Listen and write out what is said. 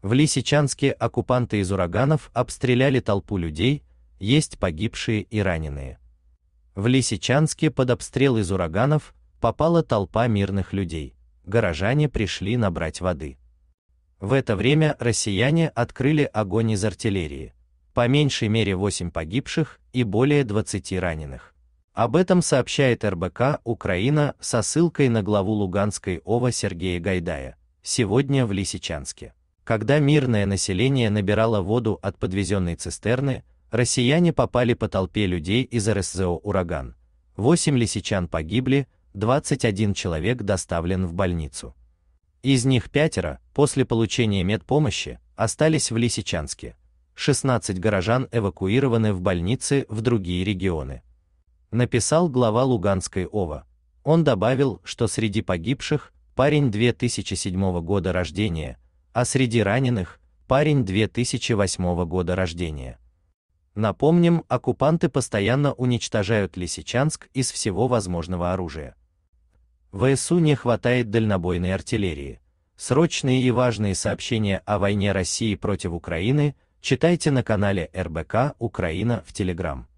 В Лисичанске оккупанты из ураганов обстреляли толпу людей, есть погибшие и раненые. В Лисичанске под обстрел из ураганов попала толпа мирных людей. Горожане пришли набрать воды. В это время россияне открыли огонь из артиллерии. По меньшей мере 8 погибших и более 20 раненых. Об этом сообщает РБК Украина со ссылкой на главу Луганской ОВА Сергея Гайдая. Сегодня в Лисичанске. Когда мирное население набирало воду от подвезенной цистерны, россияне попали по толпе людей из РСЗО «Ураган». 8 лисичан погибли, 21 человек доставлен в больницу. Из них пятеро, после получения медпомощи, остались в Лисичанске. 16 горожан эвакуированы в больницы в другие регионы. Написал глава Луганской ОВА. Он добавил, что среди погибших парень 2007 года рождения – а среди раненых парень 2008 года рождения. Напомним, оккупанты постоянно уничтожают Лисичанск из всего возможного оружия. ВСУ не хватает дальнобойной артиллерии. Срочные и важные сообщения о войне России против Украины читайте на канале РБК Украина в Телеграм.